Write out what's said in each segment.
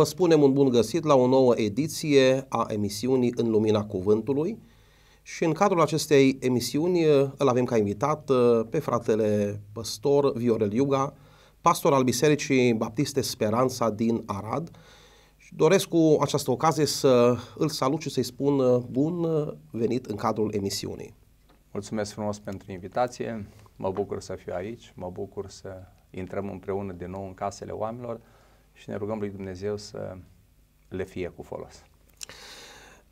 Vă spunem un bun găsit la o nouă ediție a emisiunii În Lumina Cuvântului și în cadrul acestei emisiuni eh, îl avem ca invitat eh, pe fratele păstor Viorel Iuga, pastor al Bisericii Baptiste Speranța din Arad. doresc cu această ocazie să îl salut și să-i spun eh, bun venit în cadrul emisiunii. Mulțumesc frumos pentru invitație, mă bucur să fiu aici, mă bucur să intrăm împreună din nou în casele oamenilor și ne rugăm lui Dumnezeu să le fie cu folos.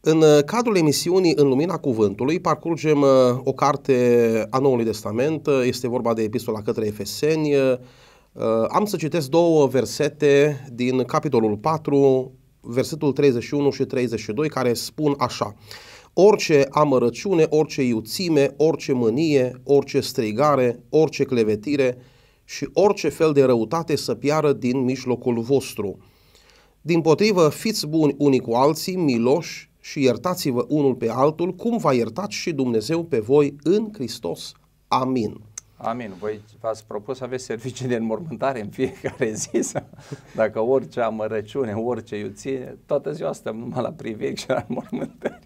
În uh, cadrul emisiunii În Lumina Cuvântului parcurgem uh, o carte a Noului Testament, uh, este vorba de Epistola către Efeseni. Am să citesc două versete din capitolul 4, versetul 31 și 32, care spun așa. Orice amărăciune, orice iuțime, orice mânie, orice strigare, orice clevetire, și orice fel de răutate să piară din mijlocul vostru. Din potrivă, fiți buni unii cu alții, miloși și iertați-vă unul pe altul, cum va iertați și Dumnezeu pe voi în Hristos. Amin. Amin. Voi v-ați propus să aveți servicii de înmormântare în fiecare zi, sau? dacă orice amărăciune, orice iuție, toată ziua stăm numai la priviri și la înmormântări.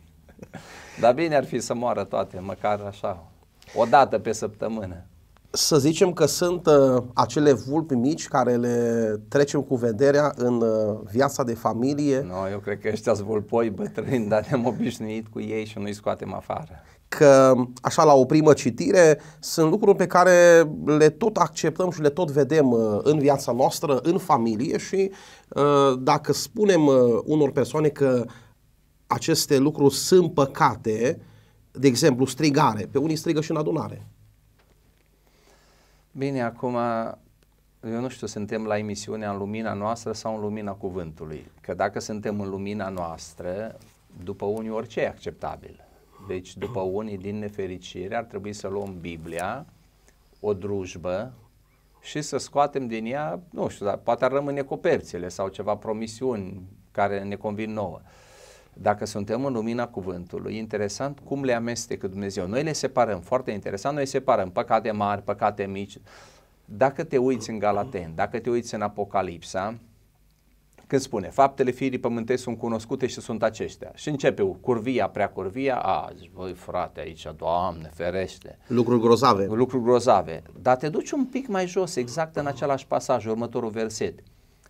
Dar bine ar fi să moară toate, măcar așa, o dată pe săptămână să zicem că sunt uh, acele vulpi mici care le trecem cu vederea în uh, viața de familie. Nu, no, eu cred că ăștia sunt vulpoi bătrâni, dar ne-am obișnuit cu ei și nu-i scoatem afară. Că, așa, la o primă citire, sunt lucruri pe care le tot acceptăm și le tot vedem uh, în viața noastră, în familie și uh, dacă spunem uh, unor persoane că aceste lucruri sunt păcate, de exemplu, strigare, pe unii strigă și în adunare Bine, acum, eu nu știu, suntem la emisiunea în lumina noastră sau în lumina cuvântului. Că dacă suntem în lumina noastră, după unii orice e acceptabil. Deci, după unii, din nefericire, ar trebui să luăm Biblia, o drujbă, și să scoatem din ea, nu știu, dar poate ar rămâne coperțele sau ceva promisiuni care ne convin nouă. Uh, dacă suntem în lumina cuvântului, interesant cum le amestecă Dumnezeu. Noi le separăm, foarte interesant, noi separăm păcate mari, păcate mici. Dacă te uiți în Galaten, dacă te uiți în Apocalipsa, când spune, faptele firii pământești sunt cunoscute și sunt aceștia. Și începe curvia, prea curvia, a, voi frate aici, doamne, ferește. Lucruri grozave. Lucruri grozave. Dar te duci un pic mai jos, exact în același pasaj, următorul verset.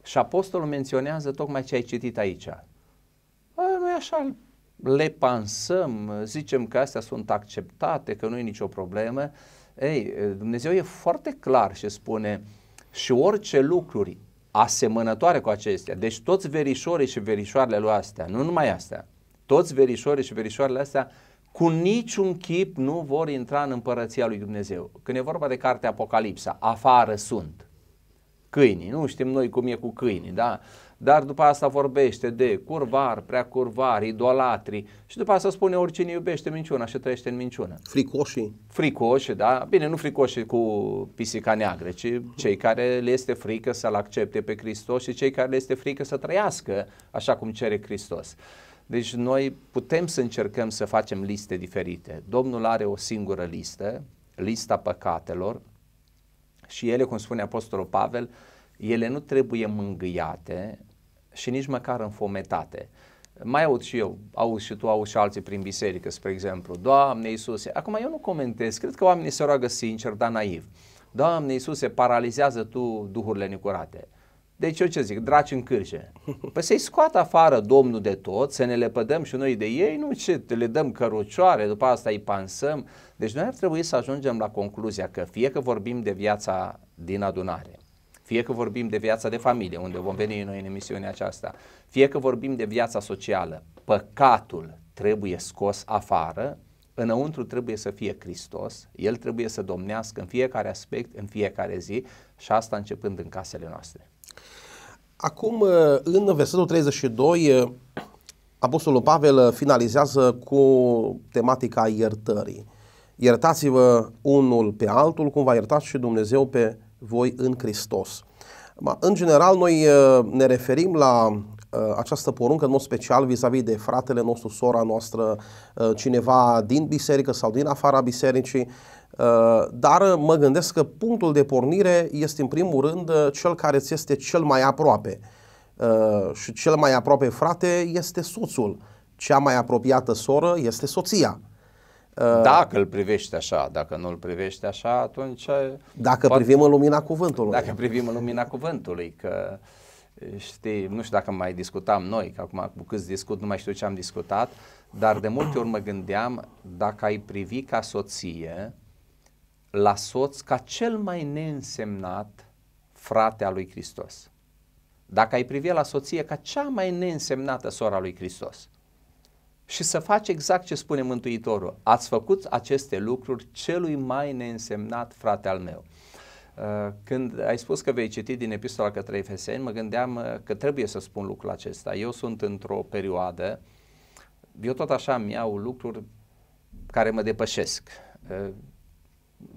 Și apostolul menționează tocmai ce ai citit aici așa le pansăm, zicem că astea sunt acceptate, că nu e nicio problemă. Ei, Dumnezeu e foarte clar și spune și orice lucruri asemănătoare cu acestea, deci toți verișorii și verișoarele lui astea, nu numai astea, toți verișorii și verișoarele astea cu niciun chip nu vor intra în împărăția lui Dumnezeu. Când e vorba de cartea Apocalipsa, afară sunt câinii, nu știm noi cum e cu câinii, da? dar după asta vorbește de curvar, prea curvar, idolatri și după asta spune oricine iubește minciuna și trăiește în minciună. Fricoșii. Fricoșii, da. Bine, nu fricoșii cu pisica neagră, ci cei care le este frică să-L accepte pe Hristos și cei care le este frică să trăiască așa cum cere Hristos. Deci noi putem să încercăm să facem liste diferite. Domnul are o singură listă, lista păcatelor și ele, cum spune Apostolul Pavel, ele nu trebuie mângâiate, și nici măcar înfometate. Mai aud și eu, auzi și tu, auzi și alții prin biserică, spre exemplu, Doamne Iisuse, acum eu nu comentez, cred că oamenii se roagă sincer, dar naiv. Doamne Iisuse, paralizează Tu duhurile necurate. Deci eu ce zic, draci în cârje. Păi să-i scoată afară Domnul de tot, să ne lepădăm și noi de ei, nu ce, le dăm cărucioare, după asta îi pansăm. Deci noi ar trebui să ajungem la concluzia că fie că vorbim de viața din adunare, fie că vorbim de viața de familie, unde vom veni noi în emisiunea aceasta, fie că vorbim de viața socială, păcatul trebuie scos afară, înăuntru trebuie să fie Hristos, El trebuie să domnească în fiecare aspect, în fiecare zi și asta începând în casele noastre. Acum, uh, în versetul 32, uh, Apostolul Pavel uh, finalizează cu tematica iertării. Iertați-vă unul pe altul, cum va iertați și Dumnezeu pe voi în Hristos. În general, noi uh, ne referim la uh, această poruncă în mod special vis-a-vis -vis de fratele nostru, sora noastră, uh, cineva din biserică sau din afara bisericii, dar mă gândesc că punctul de pornire este în primul rând cel care ți este cel mai aproape. Și cel mai aproape frate este soțul, cea mai apropiată soră este soția. Uh, dacă îl privești așa, dacă nu îl privești așa, atunci... Uh, dacă poate, privim în lumina cuvântului. Dacă privim în lumina cuvântului, că uh, știi, nu știu dacă mai discutam noi, că acum cu câți discut, nu mai știu ce am discutat, dar de multe ori mă gândeam dacă ai privi ca soție la soț ca cel mai neînsemnat frate al lui Hristos. Dacă ai privi la soție ca cea mai neînsemnată sora lui Hristos și să faci exact ce spune Mântuitorul. Ați făcut aceste lucruri celui mai neînsemnat frate al meu. Uh, când ai spus că vei citi din epistola către Efeseni, mă gândeam uh, că trebuie să spun lucrul acesta. Eu sunt într-o perioadă, eu tot așa îmi iau lucruri care mă depășesc. Uh,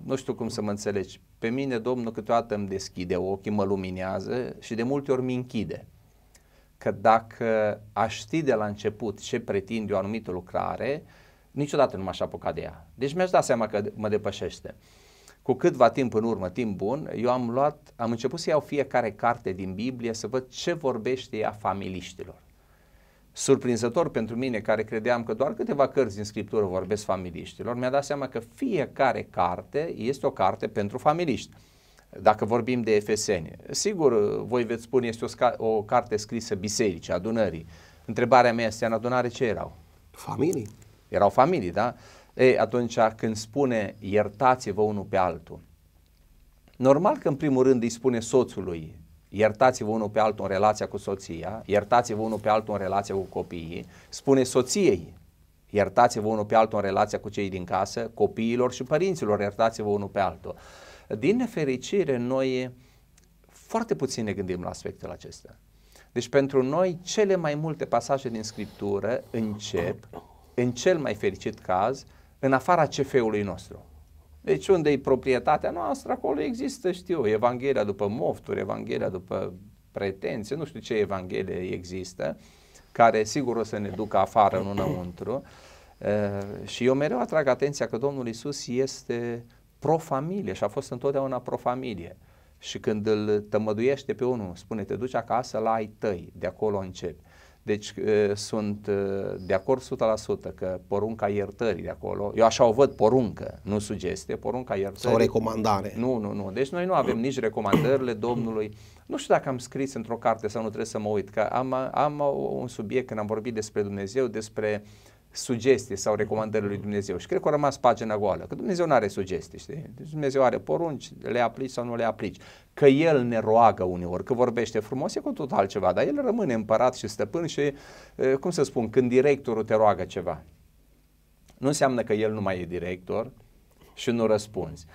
nu știu cum să mă înțelegi. Pe mine Domnul câteodată îmi deschide ochii, mă luminează și de multe ori mi închide că dacă aș ști de la început ce pretind o anumită lucrare, niciodată nu m-aș apuca de ea. Deci mi-aș da seama că mă depășește. Cu câtva timp în urmă, timp bun, eu am luat, am început să iau fiecare carte din Biblie să văd ce vorbește ea familiștilor. Surprinzător pentru mine, care credeam că doar câteva cărți din Scriptură vorbesc familiștilor, mi-a dat seama că fiecare carte este o carte pentru familiști dacă vorbim de Efesene. Sigur, voi veți spune, este o, o carte scrisă bisericii, adunării. Întrebarea mea este, în adunare ce erau? Familii. Erau familii, da? Ei, atunci când spune iertați-vă unul pe altul, normal că în primul rând îi spune soțului iertați-vă unul pe altul în relația cu soția, iertați-vă unul pe altul în relația cu copiii, spune soției, iertați-vă unul pe altul în relația cu cei din casă, copiilor și părinților, iertați-vă unul pe altul. Din nefericire, noi foarte puțin ne gândim la aspectul acesta. Deci pentru noi cele mai multe pasaje din Scriptură încep, în cel mai fericit caz, în afara CF-ului nostru. Deci unde e proprietatea noastră, acolo există, știu, Evanghelia după mofturi, Evanghelia după pretenții, nu știu ce Evanghelie există, care sigur o să ne ducă afară, nu înăuntru. Uh, și eu mereu atrag atenția că Domnul Isus este pro-familie și a fost întotdeauna pro-familie. Și când îl tămăduiește pe unul, spune te duci acasă la ai tăi, de acolo începi. Deci sunt de acord 100% că porunca iertării de acolo, eu așa o văd poruncă, nu sugestie, porunca iertării. Sau recomandare. Nu, nu, nu. Deci noi nu avem nici recomandările Domnului. Nu știu dacă am scris într-o carte sau nu, trebuie să mă uit, că am, am un subiect când am vorbit despre Dumnezeu, despre uh, sugestii sau recomandările lui Dumnezeu. Și cred că a rămas pagina goală, că Dumnezeu nu are sugestii, știi? Deci Dumnezeu are porunci, le aplici sau nu le aplici. Că El ne roagă uneori, că vorbește frumos, e cu tot altceva, dar El rămâne împărat și stăpân și, cum să spun, când directorul te roagă ceva, nu înseamnă că El nu mai e director și nu răspunzi,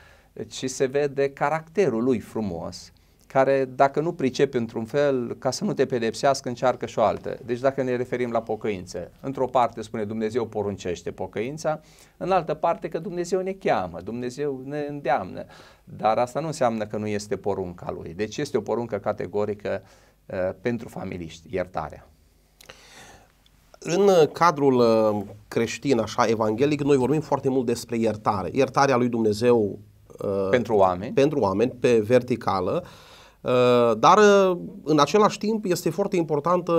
ci se vede caracterul lui frumos, care dacă nu pricepi într-un fel, ca să nu te pedepsească, încearcă și o altă. Deci dacă ne referim la pocăință, într-o parte spune Dumnezeu poruncește pocăința, în altă parte că Dumnezeu ne cheamă, Dumnezeu ne îndeamnă, dar asta nu înseamnă că nu este porunca Lui. Deci este o poruncă categorică uh, pentru familiști, iertarea. În uh, cadrul uh, creștin, așa, evanghelic, noi vorbim foarte mult despre iertare. Iertarea lui Dumnezeu uh, pentru oameni, pentru oameni pe verticală, uh, Uh, dar, uh, în același timp, este foarte importantă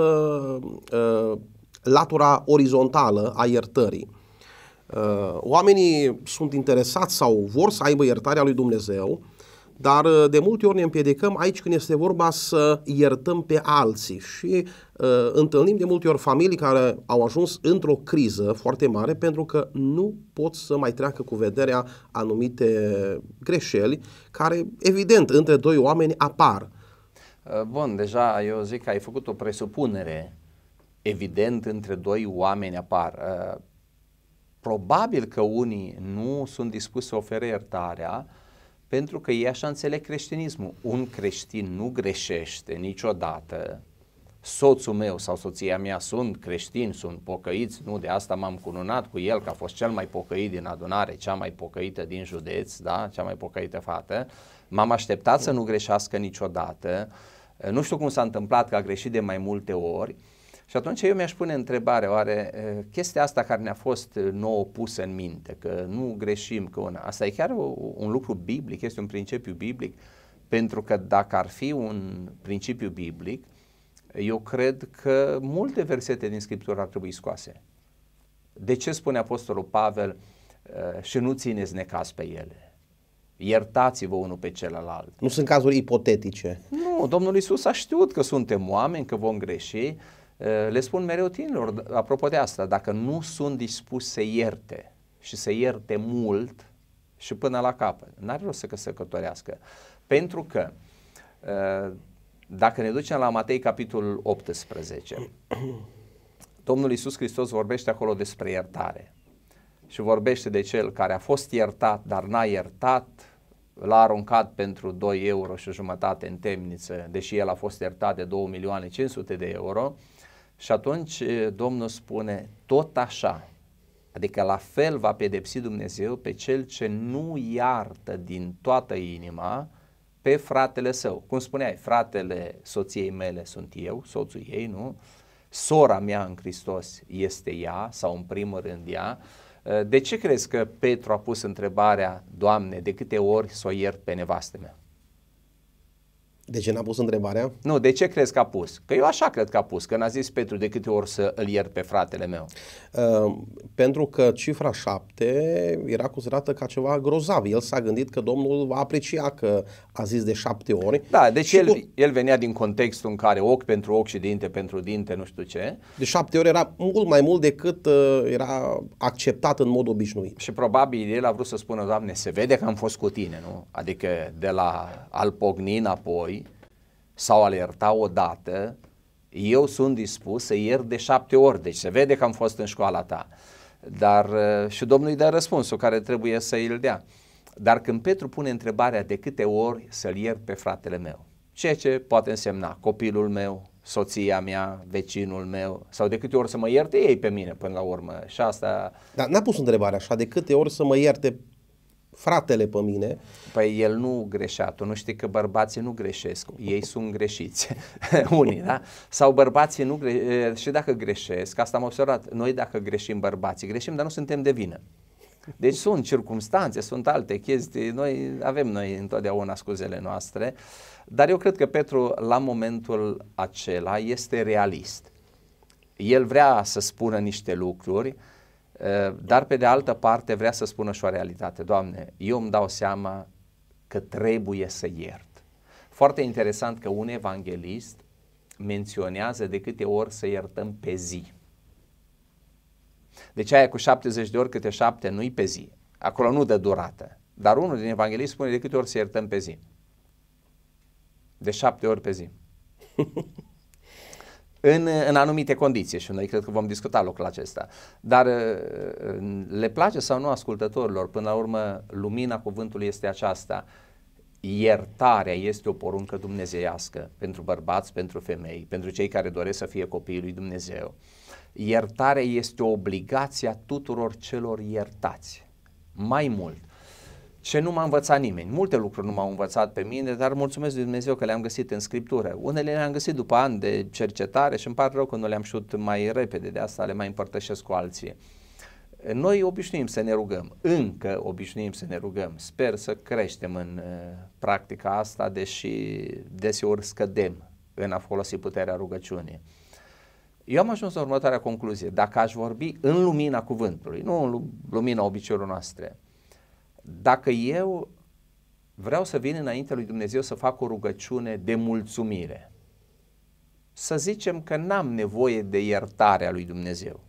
uh, latura orizontală a iertării. Oamenii sunt interesați sau vor să aibă iertarea lui Dumnezeu, dar uh, de multe ori ne împiedicăm aici când este vorba să iertăm pe alții și uh, întâlnim de multe ori familii care au ajuns într-o criză foarte mare pentru că nu pot să mai treacă cu vederea anumite greșeli care, evident, între doi oameni apar. Uh, bun, deja eu zic că ai făcut o presupunere. Evident, între doi oameni apar. Uh, probabil că unii nu sunt dispuși să ofere iertarea, pentru că ei așa înțeleg creștinismul. Un creștin nu greșește niciodată. Soțul meu sau soția mea sunt creștini, sunt pocăiți, nu de asta m-am cununat cu el, că a fost cel mai pocăit din adunare, cea mai pocăită din județ, da? cea mai pocăită fată. M-am așteptat să nu greșească niciodată. Nu știu cum s-a întâmplat că a greșit de mai multe ori, și atunci eu mi-aș pune întrebarea, oare chestia asta care ne-a fost nouă pusă în minte, că nu greșim, că una, asta e chiar o, un lucru biblic, este un principiu biblic, pentru că dacă ar fi un principiu biblic, eu cred că multe versete din Scriptură ar trebui scoase. De ce spune Apostolul Pavel și nu țineți necas pe ele? Iertați-vă unul pe celălalt. Nu sunt cazuri ipotetice. Nu, Domnul Isus a știut că suntem oameni, că vom greși, Eh, le spun mereu tinerilor, apropo de asta, dacă nu sunt dispuși să ierte și să ierte mult și până la capăt, n-are rost să căsătorească. Pentru că eh, dacă ne ducem la Matei capitolul 18, Domnul Iisus Hristos vorbește acolo despre iertare și vorbește de cel care a fost iertat, dar n-a iertat, l-a aruncat pentru 2 euro și jumătate în temniță, deși el a fost iertat de 2 milioane 500 de euro. Uh, și atunci Domnul spune, tot așa, adică la fel va pedepsi Dumnezeu pe cel ce nu iartă din toată inima pe fratele său. Cum spuneai, fratele soției mele sunt eu, soțul ei, nu? Sora mea în Hristos este ea sau în primul rând ea. De ce crezi că Petru a pus întrebarea, Doamne, de câte ori să o iert pe nevastă mea? De ce n-a pus întrebarea? Nu, de ce crezi că a pus? Că eu așa cred că a pus, că n-a zis Petru de câte ori să îl iert pe fratele meu. Uh, pentru că cifra 7 era considerată ca ceva grozav. El s-a gândit că Domnul va aprecia că a zis de șapte ori. Da, deci el, cu... el venea din contextul în care ochi pentru ochi și dinte pentru dinte, nu știu ce. De șapte ori era mult mai mult decât uh, era acceptat în mod obișnuit. Și probabil el a vrut să spună, Doamne, se vede că am fost cu tine, nu? Adică de la al pogni înapoi, sau al ierta odată, eu sunt dispus să iert de șapte ori, deci se vede că am fost în școala ta. Dar uh, și Domnul îi dă răspunsul care trebuie să îl dea. Dar când Petru pune întrebarea de câte ori să-l iert pe fratele meu, ceea ce poate însemna copilul meu, soția mea, vecinul meu, sau de câte ori să mă ierte ei pe mine până la urmă. Și asta... Dar n-a pus întrebarea așa, de câte ori să mă ierte fratele pe mine. Păi el nu greșea, tu nu știi că bărbații nu greșesc, ei sunt greșiți, unii, da? Sau bărbații nu greșesc, și dacă greșesc, asta am observat, noi dacă greșim bărbații, greșim, dar nu suntem de vină. Deci sunt circumstanțe, sunt alte chestii, noi avem noi întotdeauna scuzele noastre, dar eu cred că Petru la momentul acela este realist. El vrea să spună niște lucruri, Eh, dar pe de altă parte vrea să spună și o realitate. Doamne, eu îmi dau seama că trebuie să iert. Foarte interesant că un evanghelist menționează de câte ori să iertăm pe zi. Deci aia cu 70 de ori câte 7 nu-i pe zi. Acolo nu dă durată. Dar unul din evanghelist spune de câte ori să iertăm pe zi. De 7 ori pe zi. în, în anumite condiții și noi cred că vom discuta lucrul acesta. Dar uh, uh, le place sau nu ascultătorilor, până la urmă, lumina cuvântului este aceasta. Iertarea este o poruncă dumnezeiască pentru bărbați, pentru femei, pentru cei care doresc să fie copiii lui Dumnezeu. Iertarea este o obligație a tuturor celor iertați. Mai mult, și nu m-a învățat nimeni. Multe lucruri nu m-au învățat pe mine, dar mulțumesc lui Dumnezeu că le-am găsit în scriptură. Unele le-am găsit după ani de cercetare și îmi pare rău că nu le-am știut mai repede, de asta le mai împărtășesc cu alții. Noi obișnuim să ne rugăm, încă obișnuim să ne rugăm. Sper să creștem în uh, practica asta, deși deseori scădem în a folosi puterea rugăciunii. Eu am ajuns la următoarea concluzie. Dacă aș vorbi în lumina cuvântului, nu în lumina obiceiurilor noastre, dacă eu vreau să vin înaintea lui Dumnezeu să fac o rugăciune de mulțumire, să zicem că n-am nevoie de iertarea lui Dumnezeu.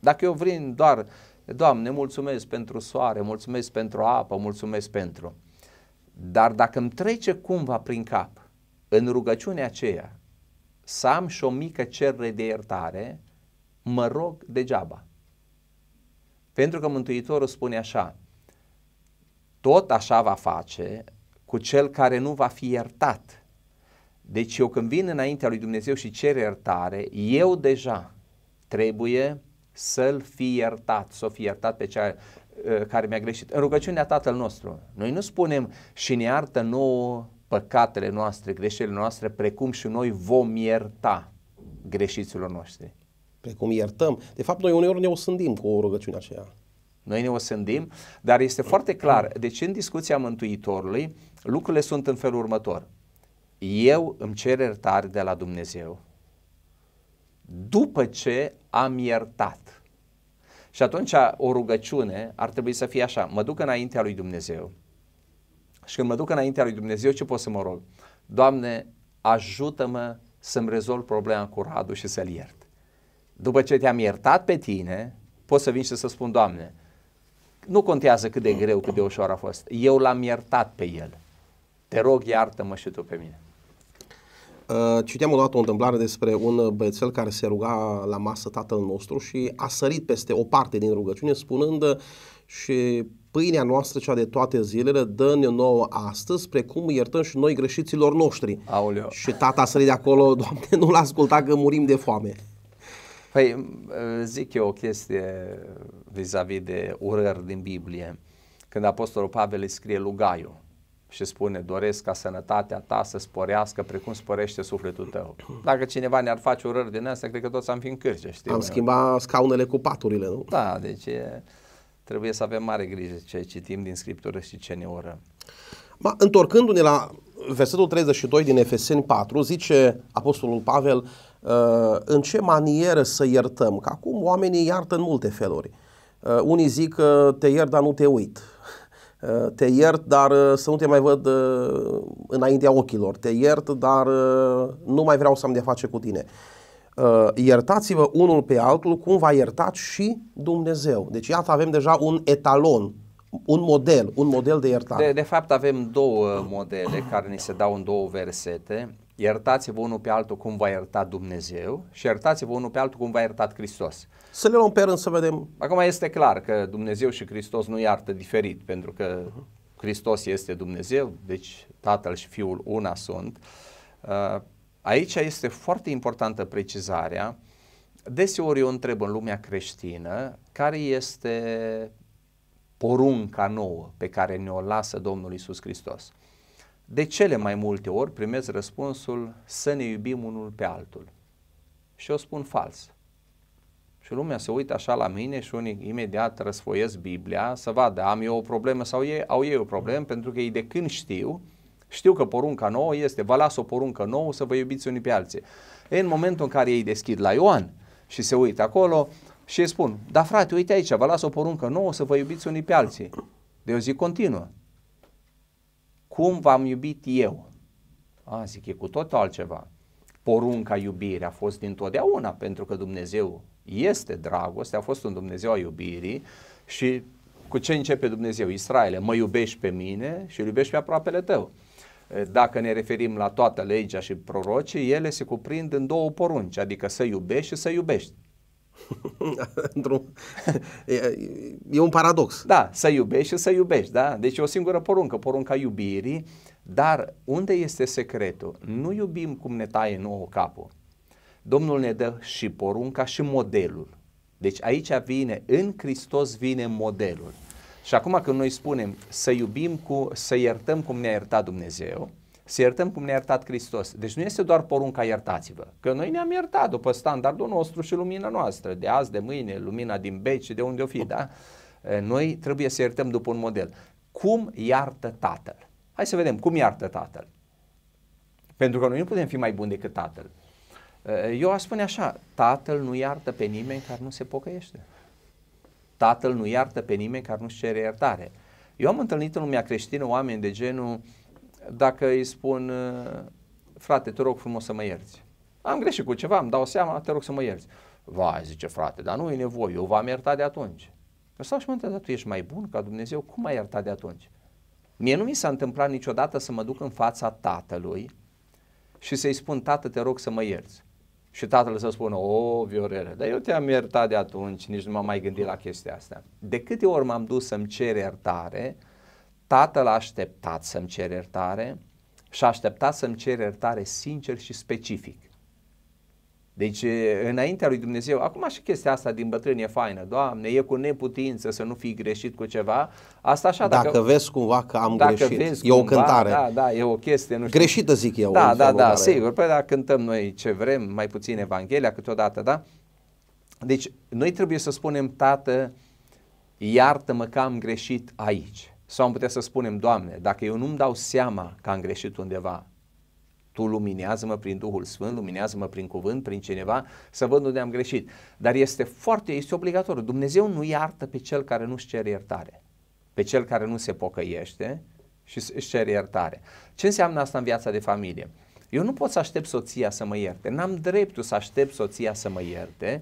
Dacă eu vrin doar, Doamne, mulțumesc pentru soare, mulțumesc pentru apă, mulțumesc pentru... Dar dacă îmi trece cumva prin cap, în rugăciunea aceea, să am și o mică cerere de iertare, mă rog degeaba. Pentru că Mântuitorul spune așa, tot așa va face cu cel care nu va fi iertat. Deci eu când vin înaintea lui Dumnezeu și cer iertare, eu deja trebuie să-l fi iertat, să o fi iertat pe cea ă, care mi-a greșit. În rugăciunea Tatăl nostru, noi nu spunem și ne iartă nouă păcatele noastre, greșelile noastre, precum și noi vom ierta greșiților noștri. Precum iertăm. De fapt, noi uneori ne osândim cu o rugăciune aceea. Noi ne osândim, dar este foarte clar. Deci în discuția Mântuitorului lucrurile sunt în felul următor. Eu îmi cer iertare de la Dumnezeu după ce am iertat. Și atunci o rugăciune ar trebui să fie așa, mă duc înaintea lui Dumnezeu. Și când mă duc înaintea lui Dumnezeu, ce pot să mă rog? Doamne, ajută-mă să-mi rezolv problema cu Radu și să-l iert. După ce te-am iertat pe tine, pot să vin și să spun, Doamne, nu contează cât de greu, cât de ușor a fost. Eu l-am iertat pe el. Te rog, iartă-mă și tu pe mine. Uh, citeam o dată o întâmplare despre un băiețel care se ruga la masă tatăl nostru și a sărit peste o parte din rugăciune spunând și pâinea noastră cea de toate zilele dă-ne nouă astăzi, precum iertăm și noi greșiților noștri. Aoleo. Și tata a sărit de acolo, Doamne, nu-l ascultat că murim de foame. Păi uh, zic eu o chestie vis-a-vis de urări din Biblie, când Apostolul Pavel îi scrie lugaiu și spune, doresc ca sănătatea ta să sporească precum sporește sufletul tău. Dacă cineva ne-ar face urări din asta, cred că toți am fi în cârce, știi? Am schimbat scaunele cu paturile, nu? Da, deci e, trebuie să avem mare grijă ce citim din Scriptură și ce ne urăm. Ma, întorcându-ne la versetul 32 din Efeseni 4, zice Apostolul Pavel, ă, în ce manieră să iertăm? Că acum oamenii iartă în multe feluri. Uh, Uh, unii zic că te iert, dar nu te uit. Uh, te iert, dar uh, să nu te mai văd uh, înaintea ochilor. Te iert, dar uh, nu mai vreau să am de face cu tine. Uh, iertați-vă unul pe altul cum va iertat și Dumnezeu. Deci iată avem deja un etalon, un model, un model de iertare. De, de fapt avem două modele care ni se dau în două versete iertați-vă unul pe altul cum v-a iertat Dumnezeu și iertați-vă unul pe altul cum v-a iertat Hristos. Să le luăm pe rând să vedem. Acum este clar că Dumnezeu și Hristos nu iartă diferit, pentru că Hristos este Dumnezeu, deci Tatăl și Fiul una sunt. Uh, aici este foarte importantă precizarea. Deseori eu întreb în lumea creștină care este porunca nouă pe care ne-o lasă Domnul Isus Hristos de cele mai multe ori primez răspunsul să ne iubim unul pe altul. Și eu spun fals. Și lumea se uită așa la mine și unii imediat răsfoiesc Biblia să vadă am eu o problemă sau ei, au ei o problemă pentru că ei de când știu, știu că porunca nouă este vă las o poruncă nouă să vă iubiți unii pe alții. E, în momentul în care ei deschid la Ioan și se uită acolo și îi spun, da frate, uite aici, vă las o poruncă nouă să vă iubiți unii pe alții. De o zi continuă cum v-am iubit eu. A, zic, e cu tot altceva. Porunca iubirii a fost dintotdeauna, pentru că Dumnezeu este dragoste, a fost un Dumnezeu a iubirii și cu ce începe Dumnezeu? Israele, mă iubești pe mine și iubești pe aproapele tău. Dacă ne referim la toată legea și prorocii, ele se cuprind în două porunci, adică să iubești și să iubești. Într-un... E, e un paradox. Da, să iubești și să iubești, da? Deci e o singură poruncă, porunca iubirii, dar unde este secretul? Nu iubim cum ne taie nouă capul. Domnul ne dă și porunca și modelul. Deci aici vine, în Hristos vine modelul. Și acum când noi spunem să iubim, cu, să iertăm cum ne-a iertat Dumnezeu, să iertăm cum ne-a iertat Hristos. Deci nu este doar porunca iertați-vă, că noi ne-am iertat după standardul nostru și lumina noastră, de azi, de mâine, lumina din beci, de unde o fi, da? Noi trebuie să iertăm după un model. Cum iartă Tatăl? Hai să vedem cum iartă Tatăl. Pentru că noi nu putem fi mai buni decât Tatăl. Eu aș spune așa, Tatăl nu iartă pe nimeni care nu se pocăiește. Tatăl nu iartă pe nimeni care nu-și cere iertare. Eu am întâlnit în lumea creștină oameni de genul uh, dacă îi spun, uh, frate, te rog frumos să mă ierți. Am greșit cu ceva, îmi dau seama, te rog să mă ierți. Vai, zice frate, dar nu e nevoie, eu v-am iertat de atunci. Eu stau și mă întreb, dar tu ești mai bun ca Dumnezeu? Cum ai iertat de atunci? Mie nu mi s-a întâmplat niciodată să mă duc în fața tatălui și să-i spun, tată, te rog să mă ierți. Și tatăl să spună, o, Viorele, dar eu te-am iertat de atunci, nici nu m-am mai gândit la chestia asta. De câte ori m-am dus să-mi cer iertare, Tatăl a așteptat să-mi cer iertare și a așteptat să-mi cer iertare sincer și specific. Deci, înaintea lui Dumnezeu, acum și chestia asta din e faină, Doamne, e cu neputință să nu fii greșit cu ceva, asta așa. Dacă, dacă vezi cumva că am dacă greșit, vezi e o cântare. Da, da, e o chestie, nu știu. Greșită zic eu. Da, da, da, care... sigur, păi da, cântăm noi ce vrem, mai puțin Evanghelia câteodată, da? Deci, noi trebuie să spunem, Tată, iartă-mă că am greșit aici. Sau am putea să spunem, Doamne, dacă eu nu-mi dau seama că am greșit undeva, Tu luminează-mă prin Duhul Sfânt, luminează-mă prin cuvânt, prin cineva, să văd unde am greșit. Dar este foarte, este obligatoriu. Dumnezeu nu iartă pe cel care nu-și cere iertare, pe cel care nu se pocăiește și își cere iertare. Ce înseamnă asta în viața de familie? Eu nu pot să aștept soția să mă ierte, n-am dreptul să aștept soția să mă ierte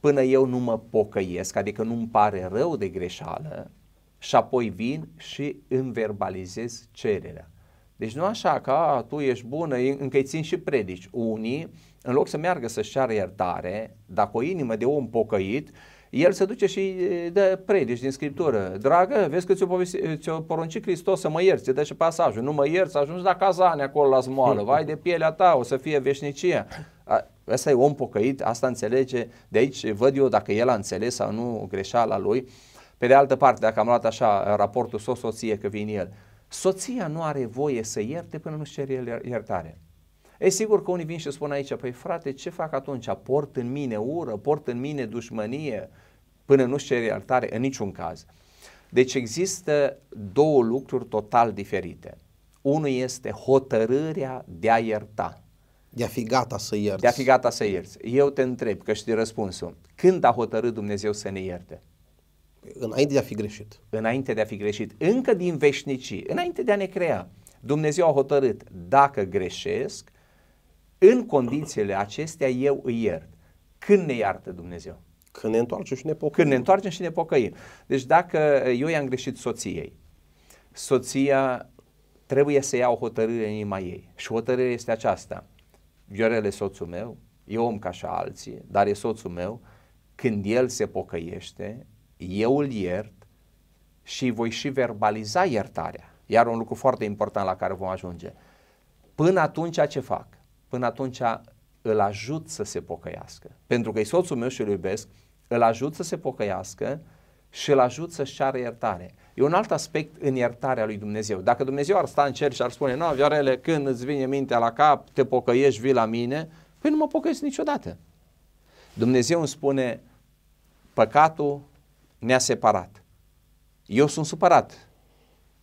până eu nu mă pocăiesc, adică nu-mi pare rău de greșeală, și apoi vin și îmi verbalizez cererea. Deci nu așa că a, tu ești bună, încă îi țin și predici. Unii, în loc să meargă să-și ceară iertare, dacă o inimă de om pocăit, el se duce și de predici din Scriptură. Dragă, vezi că ți-o, ți-o porunci Hristos să mă ierți, dă și pasajul. Nu mă ierți, ajungi la cazane acolo la zmoală, vai de pielea ta, o să fie veșnicia. Asta e om pocăit, asta înțelege. De aici văd eu dacă el a înțeles sau nu greșeala lui. Pe de altă parte, dacă am luat așa uh, raportul soț-soție că vine el, soția nu are voie să ierte până nu-și cere iertare. E sigur că unii vin și spun aici, păi frate, ce fac atunci? Port în mine ură, port în mine dușmănie, până nu-și cere iertare, în niciun caz. Deci există două lucruri total diferite. Unul este hotărârea de a ierta. De a fi gata să ierți. De a fi gata să ierți. Eu te întreb, că știi răspunsul. Când a hotărât Dumnezeu să ne ierte? Înainte de a fi greșit. Înainte de a fi greșit. Încă din veșnicii, înainte de a ne crea. Dumnezeu a hotărât, dacă greșesc, în condițiile acestea eu îi iert. Când ne iartă Dumnezeu? Când ne întoarcem și ne pocăim. Când ne întoarcem și ne pocăim. Deci dacă eu i-am greșit soției, soția trebuie să ia o hotărâre în inima ei. Și hotărârea este aceasta. Viorele soțul meu, e om ca și alții, dar e soțul meu, când el se pocăiește, eu îl iert și voi și verbaliza iertarea. Iar un lucru foarte important la care vom ajunge. Până atunci ce fac? Până atunci îl ajut să se pocăiască. Pentru că e soțul meu și îl iubesc, îl ajut să se pocăiască și îl ajut să-și ceară iertare. E un alt aspect în iertarea lui Dumnezeu. Dacă Dumnezeu ar sta în cer și ar spune, nu, Viorele, când îți vine mintea la cap, te pocăiești, vii la mine, păi nu mă pocăiesc niciodată. Dumnezeu îmi spune, păcatul ne-a separat. Eu sunt supărat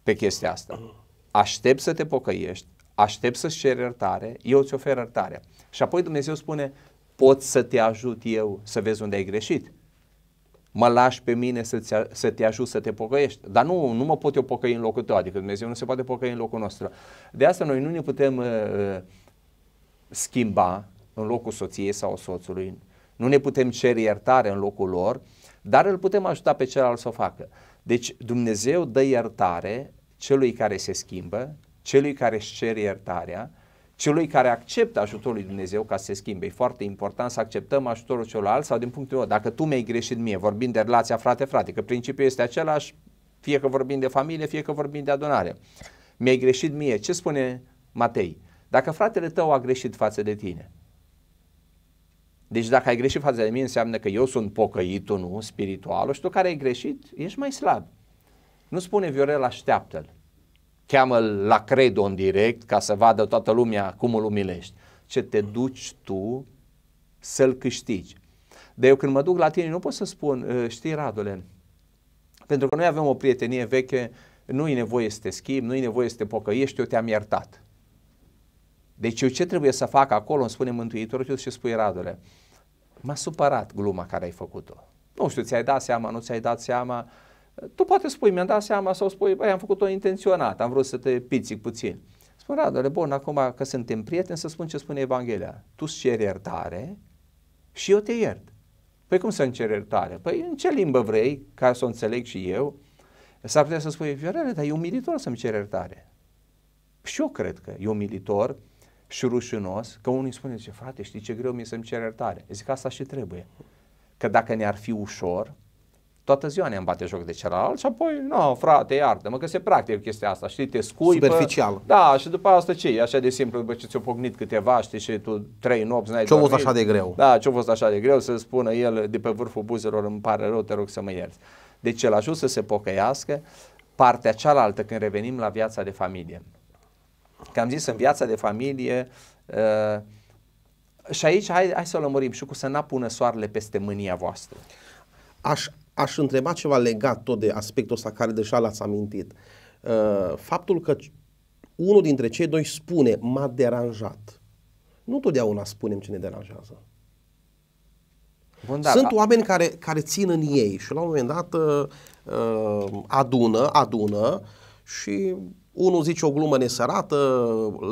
pe chestia asta. Aștept să te pocăiești, aștept să-ți ceri iertare, eu îți ofer iertare. Și apoi Dumnezeu spune, pot să te ajut eu să vezi unde ai greșit. Mă lași pe mine să, să te ajut să te pocăiești. Dar nu, nu mă pot eu pocăi în locul tău, adică Dumnezeu nu se poate pocăi în locul nostru. De asta noi nu ne putem uh, uh schimba în locul soției sau soțului, nu ne putem cere iertare în locul lor, uh, dar îl putem ajuta pe celălalt să o facă. Deci Dumnezeu dă iertare celui care se schimbă, celui care își cere iertarea, celui care acceptă ajutorul lui Dumnezeu ca să se schimbe. E foarte important să acceptăm ajutorul celălalt sau din punctul meu, dacă tu mi-ai greșit mie, vorbind de relația frate-frate, că principiul este același, fie că vorbim de familie, fie că vorbim de adunare. Mi-ai greșit mie, ce spune Matei? Dacă fratele tău a greșit față de tine, deci dacă ai greșit față de mine înseamnă că eu sunt pocăitul, nu, spiritualul și tu care ai greșit, ești mai slab. Nu spune Viorel, așteaptă-l. Cheamă-l la credo în direct ca să vadă toată lumea cum îl umilești. Ce te duci tu să-l câștigi. Dar eu când mă duc la tine nu pot să spun, ă, știi Radule, pentru că noi avem o prietenie veche, nu-i nevoie să te schimbi, nu-i nevoie să te pocăiești, eu te-am iertat. Deci eu ce trebuie să fac acolo, îmi spune Mântuitorul, și spui Radule, m-a supărat gluma care ai făcut-o. Nu știu, ți-ai dat seama, nu ți-ai dat seama, tu poate spui, mi-am dat seama sau spui, băi, am făcut-o intenționat, am vrut să te pițic puțin. Spun, Radule, bun, acum că suntem prieteni, să spun ce spune Evanghelia. Tu îți ceri iertare și eu te iert. Păi cum să-mi ceri iertare? Păi în ce limbă vrei, ca să o înțeleg și eu? S-ar putea să spui, Viorele, dar e umilitor să-mi ceri iertare. Și eu cred că e umilitor și rușinos, că unii spune, zice, frate, știi ce greu mi-e să-mi cer iertare? Zic, asta și trebuie. Că dacă ne-ar fi ușor, toată ziua ne-am bate joc de celălalt și apoi, nu, no, frate, iartă-mă că se practică chestia asta, știi, te scui. Superficial. Da, și după asta ce e? Așa de simplu, după ce ți-o pognit câteva, știi, și tu trei nopți n-ai Ce-a fost așa de greu? Da, ce-a fost așa de greu să spună el de pe vârful buzelor, îmi pare rău, te rog să mă ierți. Deci el ajuns să se pocăiască, partea cealaltă când revenim la viața de familie că am zis în viața de familie uh, și aici hai, hai să o lămurim și cu să n-apună soarele peste mânia voastră. Aș, aș întreba ceva legat tot de aspectul ăsta care deja l-ați amintit. Uh, faptul că unul dintre cei doi spune m-a deranjat. Nu totdeauna spunem ce ne deranjează. Bun, da, Sunt da. oameni care, care țin în ei și la un moment dat uh, uh adună, adună și unul zice o glumă nesărată,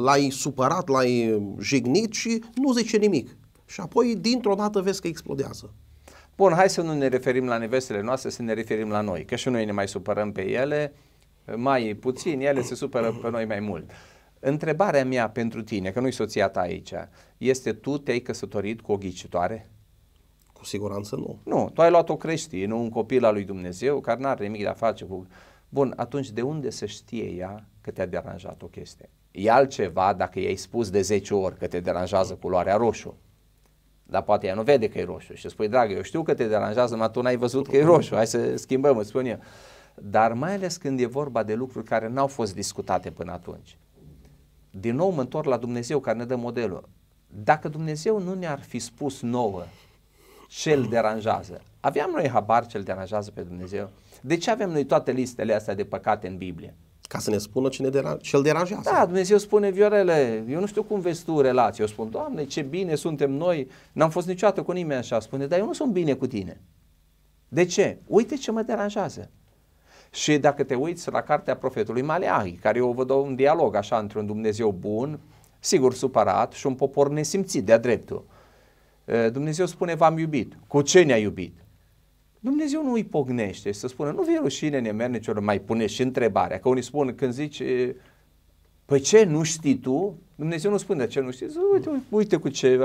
l-ai supărat, l-ai jignit și nu zice nimic. Și apoi, dintr-o dată, vezi că explodează. Bun, hai să nu ne referim la nevestele noastre, să ne referim la noi, că și noi ne mai supărăm pe ele, mai puțin, ele se supără pe noi mai mult. Întrebarea mea pentru tine, că nu-i soția ta aici, este tu te-ai căsătorit cu o ghicitoare? Cu siguranță nu. Nu, tu ai luat o creștină, un copil al lui Dumnezeu, care nu are nimic de a face cu Bun, atunci de unde să știe ea că te-a deranjat o chestie? E altceva dacă i-ai spus de 10 ori că te deranjează culoarea roșu. Dar poate ea nu vede că e roșu și spui, dragă, eu știu că te deranjează, dar tu n-ai văzut că e roșu, hai să schimbăm, îți spun eu. Dar mai ales când e vorba de lucruri care n-au fost discutate până atunci. Din nou mă întorc la Dumnezeu care ne dă modelul. Dacă Dumnezeu nu ne-ar fi spus nouă ce îl deranjează, aveam noi habar ce îl deranjează pe Dumnezeu? De ce avem noi toate listele astea de păcate în Biblie? Ca să ne spună cine dera- ce îl deranjează. Da, Dumnezeu spune, Viorele, eu nu știu cum vezi tu relații. Eu spun, Doamne, ce bine suntem noi, n-am fost niciodată cu nimeni așa. Spune, dar eu nu sunt bine cu tine. De ce? Uite ce mă deranjează. Și dacă te uiți la cartea profetului Maleahi, care eu văd un dialog așa între un Dumnezeu bun, sigur supărat și un popor nesimțit de-a dreptul. Dumnezeu spune, v-am iubit. Cu ce ne-a iubit? Dumnezeu nu îi pognește să spună, nu vii rușine nemernicilor, mai pune și întrebarea. Că unii spun, când zici, păi ce nu știi tu? Dumnezeu nu spune, ce nu știi? uite, uite cu ce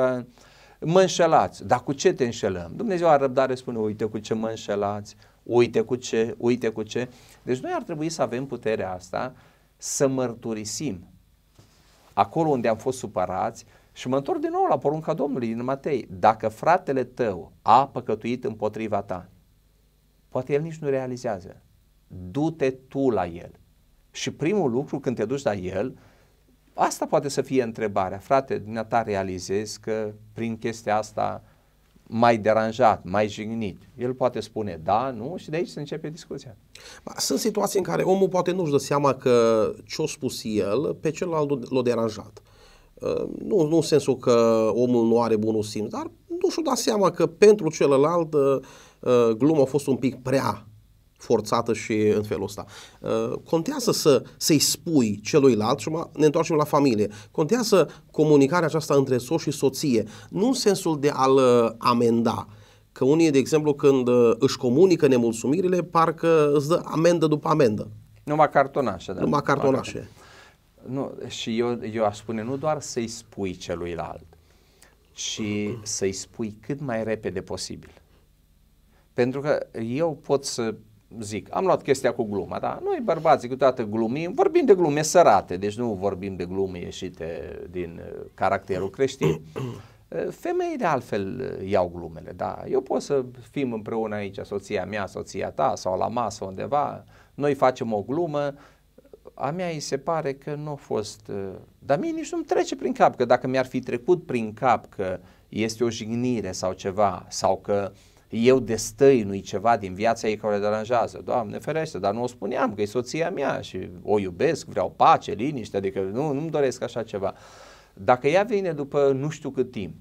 mă înșelați, dar cu ce te înșelăm? Dumnezeu are răbdare, spune, uite cu ce mă înșelați, uite cu ce, uite cu ce. Deci noi ar trebui să avem puterea asta să mărturisim acolo unde am fost supărați și mă întorc din nou la porunca Domnului din Matei. Dacă fratele tău a păcătuit împotriva ta, Poate el nici nu realizează. Du-te tu la el. Și primul lucru când te duci la el, asta poate să fie întrebarea. Frate, dumneata realizezi că prin chestia asta mai deranjat, mai jignit. El poate spune da, nu și de aici se începe discuția. Sunt situații în care omul poate nu-și dă seama că ce o spus el, pe celălalt l-a deranjat. Ă, nu, nu în sensul că omul nu are bunul simț, dar nu și o da seama că pentru celălalt ă, Uh, gluma a fost un pic prea forțată și în felul ăsta. Uh, contează să, să-i spui celuilalt și ne întoarcem la familie. Contează comunicarea aceasta între soț și soție, nu în sensul de a-l uh, amenda, că unii, de exemplu, când uh, își comunică nemulțumirile, parcă îți dă amendă după amendă. Numai cartonașe. Da. Numai cartonașe. Nu, și eu, eu aș spune nu doar să-i spui celuilalt, ci să-i spui cât mai repede posibil. Pentru că eu pot să zic, am luat chestia cu gluma, da? Noi bărbații cu toată glumim, vorbim de glume sărate, deci nu vorbim de glume ieșite din uh, caracterul creștin. Uh, femeile altfel uh, iau glumele, da. Eu pot să fim împreună aici, soția mea, soția ta sau la masă undeva, noi facem o glumă, a mea îi se pare că nu a fost, dar mie nici nu-mi trece prin cap, că dacă mi-ar fi trecut prin cap că este o jignire sau ceva, sau că uh, eu i ceva din viața ei care o deranjează. Doamne ferește, dar nu o spuneam că e soția mea și o iubesc, vreau pace, liniște, adică nu, nu-mi doresc așa ceva. Dacă ea vine după nu știu cât timp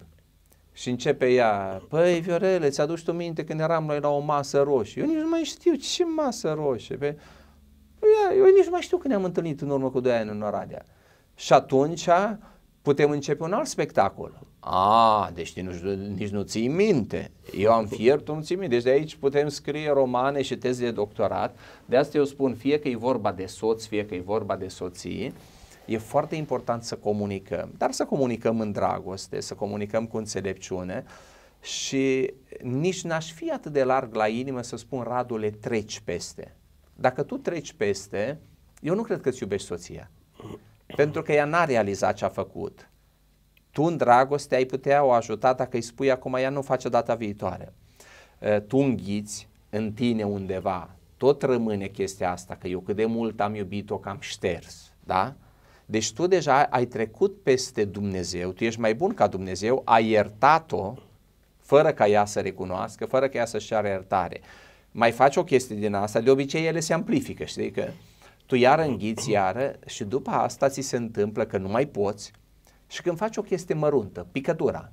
și începe ea, păi Viorele, ți-aduci tu minte când eram noi la o masă roșie? Eu nici nu mai știu ce masă roșie. Pe... Păi, eu nici nu mai știu când ne-am întâlnit în urmă cu doi ani în Oradea. Și atunci putem începe un alt spectacol. A, deci nu, nici nu ții minte. Eu am fiert nu ții minte. Deci de aici putem scrie romane și teze de doctorat. De asta eu spun, fie că e vorba de soț, fie că e vorba de soție, e foarte important să comunicăm. Dar să comunicăm în dragoste, să comunicăm cu înțelepciune și nici n-aș fi atât de larg la inimă să spun, Radule, treci peste. Dacă tu treci peste, eu nu cred că îți iubești soția. Pentru că ea n-a realizat ce a făcut. Tu în dragoste ai putea o ajuta dacă îi spui acum ea nu face data viitoare. Tu înghiți în tine undeva, tot rămâne chestia asta, că eu cât de mult am iubit-o că am șters, da? Deci tu deja ai trecut peste Dumnezeu, tu ești mai bun ca Dumnezeu, ai iertat-o fără ca ea să recunoască, fără ca ea să-și ceară iertare. Mai faci o chestie din asta, de obicei ele se amplifică, știi că tu iar înghiți, iară și după asta ți se întâmplă că nu mai poți și când faci o chestie măruntă, picătura,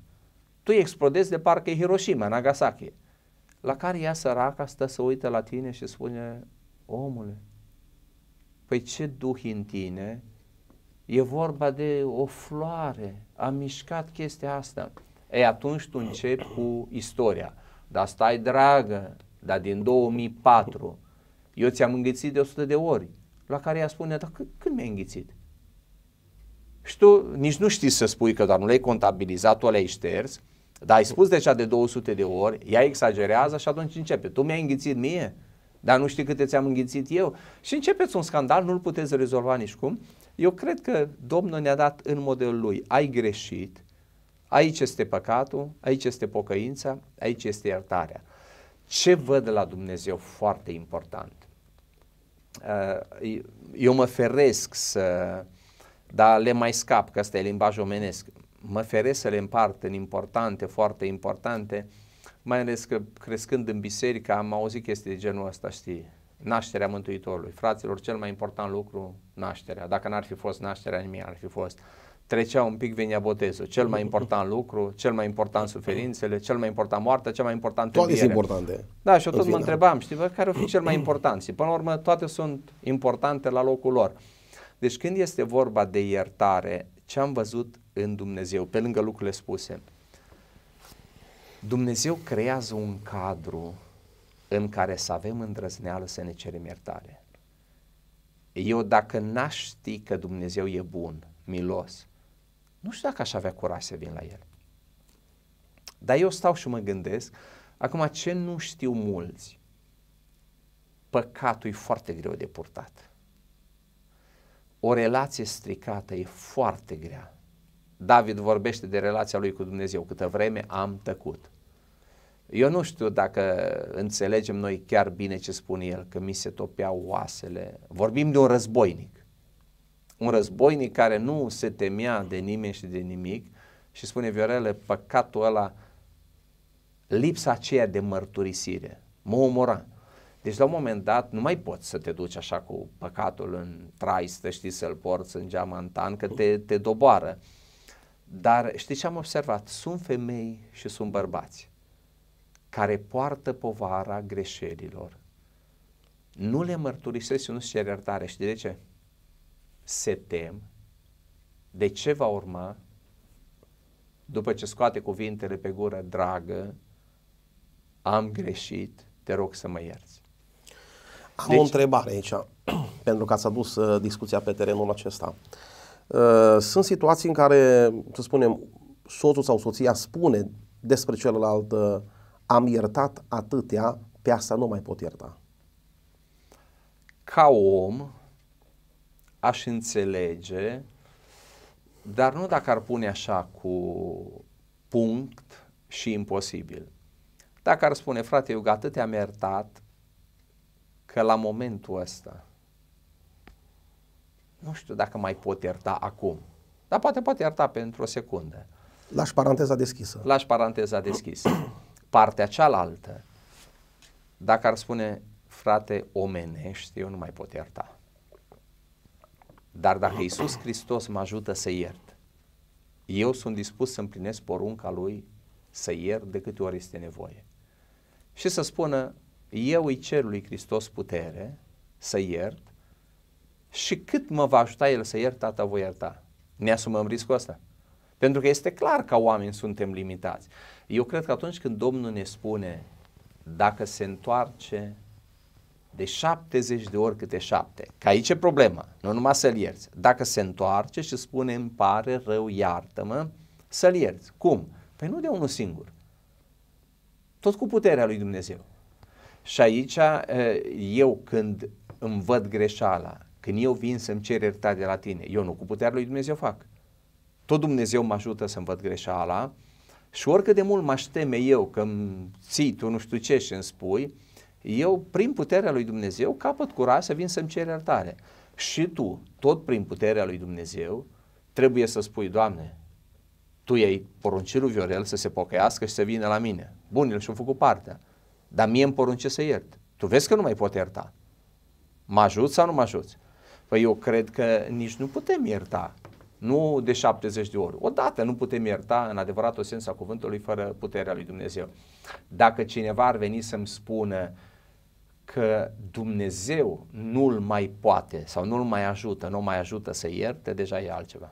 tu explodezi de parcă e Hiroshima, Nagasaki, la care ea săraca stă să uită la tine și spune, omule, păi ce duh în tine? E vorba de o floare, a mișcat chestia asta. Ei, atunci tu începi cu istoria. Dar stai dragă, dar din 2004, eu ți-am înghițit de 100 de ori. La care ea spune, dar când mi-ai înghițit? Și tu nici nu știi să spui că dar nu le-ai contabilizat, tu le-ai șters, dar ai spus deja de 200 de ori, ea exagerează și atunci începe. Tu mi-ai înghițit mie, dar nu știi câte ți-am înghițit eu. Și începeți un scandal, nu-l puteți rezolva nici cum. Eu cred că Domnul ne-a dat în modelul lui, ai greșit, aici este păcatul, aici este pocăința, aici este iertarea. Ce văd la Dumnezeu foarte important? Eh, eu mă feresc să, dar le mai scap, că ăsta e limbaj omenesc, mă feresc să le împart în importante, foarte importante, mai ales că crescând în biserică am auzit chestii de genul ăsta, știi, nașterea Mântuitorului. Fraților, cel mai important lucru, nașterea. Dacă n-ar fi fost nașterea, nimic ar fi fost. Uh, trecea un pic, venia botezul. Cel mai important lucru, cel mai important suferințele, cel mai important moartea, cel mai important Toate sunt importante. Da, și eu tot final. mă întrebam, știi, bă, care o fi cel mai important? Și până la urmă, toate sunt importante la locul lor. Deci când este vorba de iertare, ce am văzut în Dumnezeu, pe lângă lucrurile spuse, Dumnezeu creează un cadru în care să avem îndrăzneală să ne cerem iertare. Eu dacă n-aș ști că Dumnezeu e bun, milos, nu știu dacă aș avea curaj să vin la el. Dar eu stau și mă gândesc, acum ce nu știu mulți, păcatul e foarte greu de purtat. O relație stricată e foarte grea. David vorbește de relația lui cu Dumnezeu, câtă vreme am tăcut. Eu nu știu dacă înțelegem noi chiar bine ce spune el, că mi se topeau oasele. Vorbim de un războinic un războinic care nu se temea de nimeni și de nimic și spune Viorele, păcatul ăla, lipsa aceea de mărturisire, mă omora. Deci la un moment dat nu mai poți să te duci așa cu păcatul în trai, să știi să-l porți în geamantan, că te, te doboară. Dar știi ce am observat? Sunt femei și sunt bărbați care poartă povara greșelilor. Nu le mărturisesc și nu-ți cer iertare. Știi de ce? se tem de ce va urma după ce scoate cuvintele pe gură, dragă, am greșit, te rog să mă ierți. Am deci, o întrebare aici, pentru că ați adus uh, discuția pe terenul acesta. Uh, sunt situații în care, să spunem, soțul sau soția spune despre celălalt, uh, am iertat atâtea, pe asta nu mai pot ierta. Ca om, aș înțelege, dar nu dacă ar pune așa cu punct și imposibil. Dacă ar spune, frate, eu gata te-am iertat că la momentul ăsta nu știu dacă mai pot ierta acum, dar poate pot ierta pentru o secundă. Lași paranteza deschisă. Lași paranteza deschisă. Partea cealaltă, dacă ar spune, frate, omenești, eu nu mai pot ierta. Dar dacă Iisus Hristos mă ajută să iert, eu sunt dispus să împlinesc porunca Lui să iert de câte ori este nevoie. Și să spună, eu îi cer lui Hristos putere să iert și cât mă va ajuta El să iert, tata voi ierta. Ne asumăm riscul ăsta. Pentru că este clar că oameni suntem limitați. Eu cred că atunci când Domnul ne spune, dacă se întoarce de 70 de ori câte 7. Că aici e problema, nu numai să-l ierți. Dacă se întoarce și spune îmi pare rău, iartă-mă, să-l ierți. Cum? Păi nu de unul singur. Tot cu puterea lui Dumnezeu. Și aici eu când îmi văd greșeala, când eu vin să-mi cer iertare de la tine, eu nu cu puterea lui Dumnezeu fac. Tot Dumnezeu mă ajută să-mi văd greșeala și oricât de mult mă aș teme eu că îmi ții tu nu știu ce și îmi spui, eu, prin puterea lui Dumnezeu, capăt curaj să vin să-mi cer iertare. Și tu, tot prin puterea lui Dumnezeu, trebuie să spui, Doamne, Tu ei ai poruncit lui Viorel să se pocăiască și să vină la mine. Bun, el și-a făcut partea, dar mie îmi porunce să iert. Tu vezi că nu mai pot ierta. Mă ajut sau nu mă ajut? Păi eu cred că nici nu putem ierta. Nu de 70 de ori. Odată nu putem ierta în adevăratul sens al cuvântului fără puterea lui Dumnezeu. Dacă cineva ar veni să-mi spună, că Dumnezeu nu-l mai poate sau nu-l mai ajută, nu mai ajută să ierte, deja e altceva.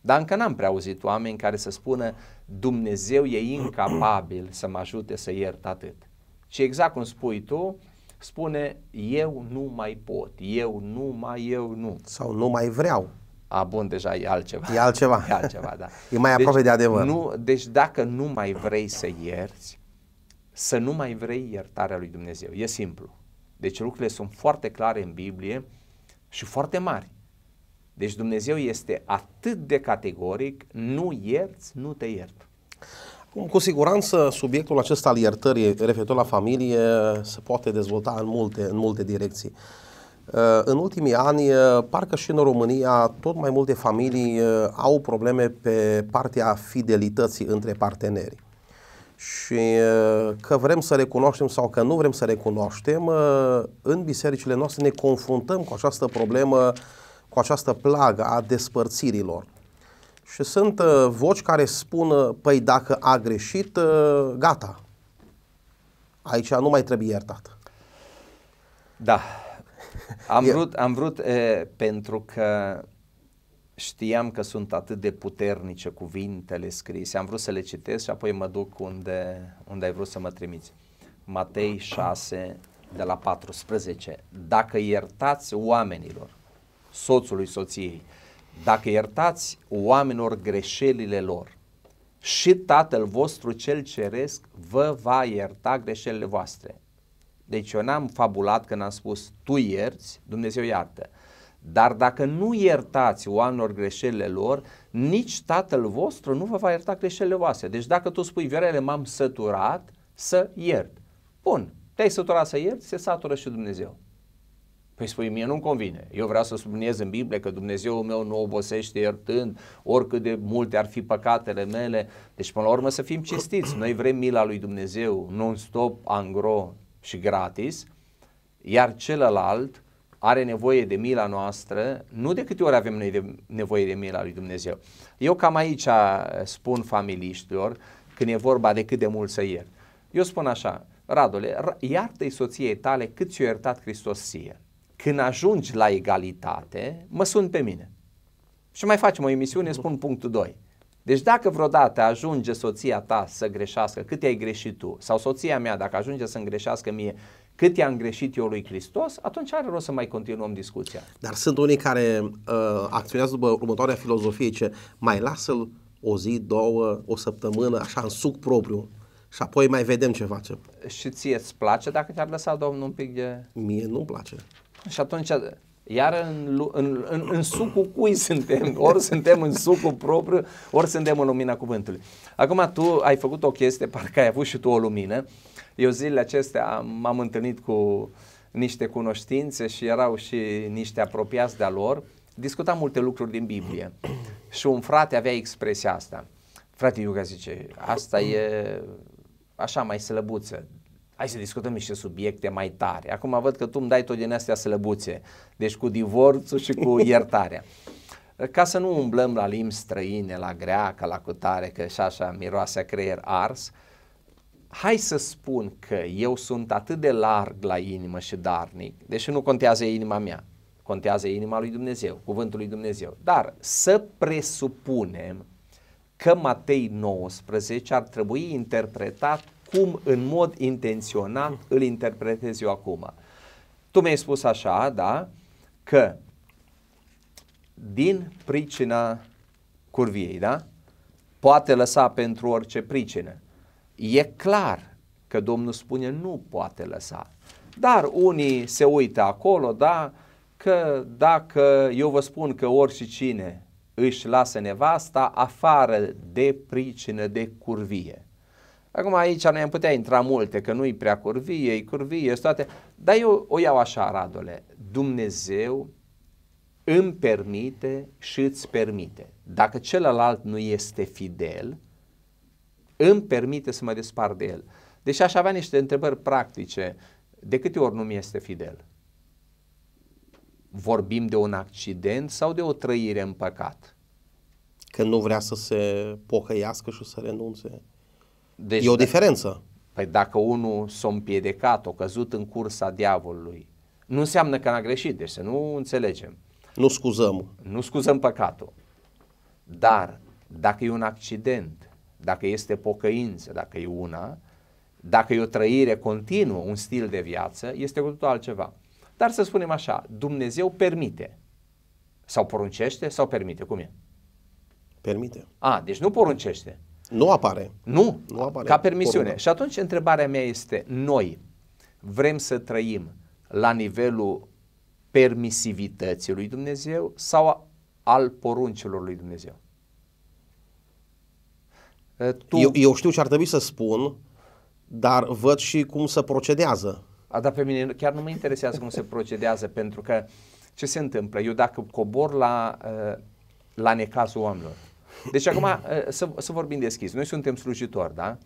Dar încă n-am prea auzit oameni care să spună Dumnezeu e incapabil să mă ajute să iert atât. Și exact cum spui tu, spune eu nu mai pot, eu nu mai, eu nu. Sau nu mai vreau. A, bun, deja e altceva. E altceva. E altceva, da. E mai deci aproape deci, de adevăr. Nu, deci dacă nu mai vrei să ierți, să nu mai vrei iertarea lui Dumnezeu. E simplu. Deci lucrurile sunt foarte clare în Biblie și foarte mari. Deci Dumnezeu este atât de categoric, nu ierți, nu te iert. Cu siguranță subiectul acesta al iertării referitor la familie se poate dezvolta în multe, în multe direcții. Uh, în ultimii ani, uh, parcă și în România, tot mai multe familii uh, au probleme pe partea fidelității între parteneri. Și uh, că vrem să recunoaștem sau că nu vrem să recunoaștem, uh, în bisericile noastre ne confruntăm cu această problemă, cu această plagă a despărțirilor. Și sunt uh, voci care spun, păi dacă a greșit, gata. Aici nu mai trebuie iertat. Da. Am vrut, am vrut e, pentru că știam că sunt atât de puternice cuvintele scrise, am vrut să le citesc și apoi mă duc unde, unde ai vrut să mă trimiți. Matei 6, de la 14. Dacă iertați oamenilor, soțului, soției, dacă iertați oamenilor greșelile lor, și Tatăl vostru cel ceresc vă va ierta greșelile voastre. Deci eu n-am fabulat când am spus tu ierți, Dumnezeu iartă. Dar dacă nu iertați oamenilor greșelile lor, nici tatăl vostru nu vă va ierta greșelile voastre. Deci dacă tu spui, Viorele, m-am săturat să iert. Bun, te-ai săturat să iert, se satură și Dumnezeu. Păi spui, mie nu-mi convine. Eu vreau să subliniez în Biblie că Dumnezeul meu nu obosește iertând, oricât de multe ar fi păcatele mele. Deci, până la urmă, să fim cinstiți. Noi vrem mila lui Dumnezeu non-stop, angro și gratis, iar celălalt are nevoie de mila noastră, nu de câte ori avem noi de, nevoie de mila lui Dumnezeu. Eu cam aici eh, spun familiștilor când e vorba de cât de mult să iert. Eu spun așa, Radule, iartă-i soției tale cât ți o iertat Hristos ție. Când ajungi la egalitate, mă sun pe mine. Și mai facem o emisiune, spun punctul 2. Deci dacă vreodată ajunge soția ta să greșească cât ai greșit tu, sau soția mea dacă ajunge să îngreșească mie cât i-am greșit eu lui Hristos, atunci are rost să mai continuăm discuția. Dar sunt unii care uh, acționează după următoarea filozofie, ce mai lasă-l o zi, două, o săptămână, așa în suc propriu și apoi mai vedem ce facem. Și ție îți place dacă te-ar lăsa Domnul un pic de... Mie nu place. Și atunci iar în, în, în, în sucul cui suntem? Ori suntem în sucul propriu, ori suntem în lumina cuvântului. Acum tu ai făcut o chestie, parcă ai avut și tu o lumină, uh, eu zilele acestea m-am întâlnit cu niște cunoștințe și erau și niște apropiați de-a lor. Discutam multe lucruri din Biblie și un frate avea expresia asta. Frate Iuga zice, asta e așa mai slăbuță, hai să discutăm niște subiecte mai tare. Acum văd că tu îmi dai tot din astea slăbuțe, deci cu divorțul și cu iertarea. Ca să nu umblăm la limbi străine, la greacă, la cutare, că și așa miroase creier ars, uh, hai să spun că eu sunt atât de larg la inimă și darnic, deși nu contează inima mea, contează inima lui Dumnezeu, cuvântul lui Dumnezeu. Dar să presupunem că Matei 19 ar trebui interpretat cum în mod intenționat îl interpretez eu acum. Tu mi-ai spus așa, da, că din pricina curviei, da, poate lăsa pentru orice pricină. E clar că Domnul spune nu poate lăsa. Dar unii se uită acolo, da, că dacă eu vă spun că oricine își lasă nevasta afară de pricină de curvie. Acum aici noi am putea intra multe, că nu-i prea curvie, e curvie, toate. Dar eu o iau așa, Radole, Dumnezeu îmi permite și îți permite. Dacă celălalt nu este fidel, îmi permite să mă despart de el. Deci aș avea niște întrebări practice. De câte ori nu mi este fidel? Vorbim de un accident sau de o trăire în păcat? Că nu vrea să se pocăiască și să renunțe. Deci, e o da- diferență. Păi dacă unul s-a împiedecat, a căzut în cursa diavolului, nu înseamnă că n-a greșit, deci să nu înțelegem. Nu scuzăm. Nu scuzăm păcatul. Dar dacă e un accident, dacă este pocăință, dacă e una, dacă e o trăire continuă, un stil de viață, este cu totul altceva. Dar să spunem așa, Dumnezeu permite sau poruncește sau permite, cum e? Permite. A, deci nu poruncește. Nu apare. Nu, nu apare. ca permisiune. Porunca. Și atunci întrebarea mea este, noi vrem să trăim la nivelul permisivității lui Dumnezeu sau al poruncilor lui Dumnezeu? Tu... Eu, eu știu ce ar trebui să spun, dar văd și cum se procedează. A, dar pe mine chiar nu mă interesează cum se procedează, pentru că ce se întâmplă? Eu dacă cobor la, la necazul oamenilor. Deci acum să, să vorbim deschis. Noi suntem slujitori, da?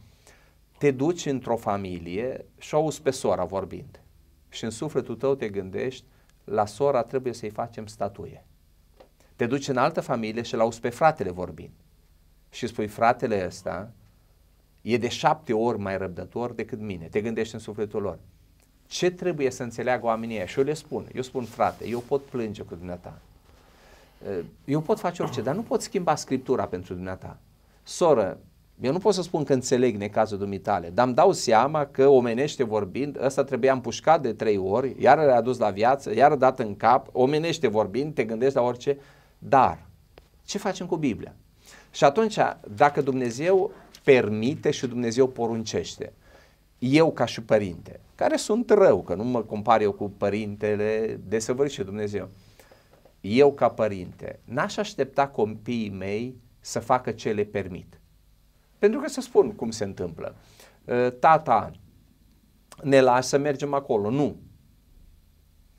Te duci într-o familie și auzi pe sora vorbind. Și în sufletul tău te gândești, la sora trebuie să-i facem statuie. Te duci în altă familie și l auzi pe fratele vorbind și spui fratele ăsta e de șapte ori mai răbdător decât mine, te gândești în sufletul lor. Ce trebuie să înțeleagă oamenii ăia? Și eu le spun, eu spun frate, eu pot plânge cu dumneata, eu pot face orice, dar nu pot schimba Scriptura pentru dumneata. Soră, eu nu pot să spun că înțeleg necazul dumitale, dar îmi dau seama că omenește vorbind, ăsta trebuia împușcat de trei ori, iar a adus la viață, iar dat în cap, omenește vorbind, te gândești la orice, dar ce facem cu Biblia? Și atunci, dacă Dumnezeu permite și Dumnezeu poruncește, eu ca și părinte, care sunt rău, că nu mă compar eu cu părintele de și Dumnezeu, eu ca părinte, n-aș aștepta copiii mei să facă ce le permit. Pentru că să spun cum se întâmplă. Ă, tata ne lasă să mergem acolo. Nu.